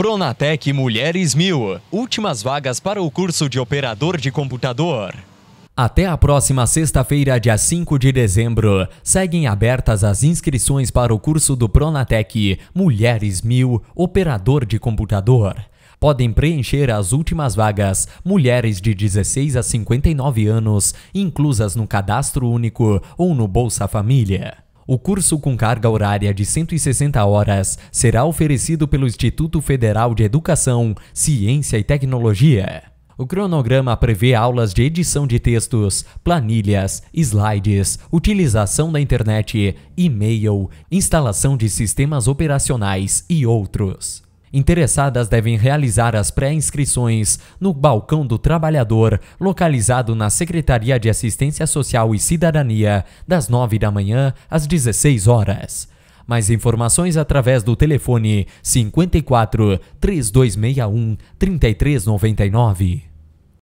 Pronatec Mulheres Mil. Últimas vagas para o curso de operador de computador. Até a próxima sexta-feira, dia 5 de dezembro, seguem abertas as inscrições para o curso do Pronatec Mulheres Mil Operador de Computador. Podem preencher as últimas vagas mulheres de 16 a 59 anos, inclusas no cadastro único ou no Bolsa Família. O curso com carga horária de 160 horas será oferecido pelo Instituto Federal de Educação, Ciência e Tecnologia. O cronograma prevê aulas de edição de textos, planilhas, slides, utilização da internet, e-mail, instalação de sistemas operacionais e outros. Interessadas devem realizar as pré-inscrições no Balcão do Trabalhador, localizado na Secretaria de Assistência Social e Cidadania, das 9 da manhã às 16 horas. Mais informações através do telefone 54 3261 3399.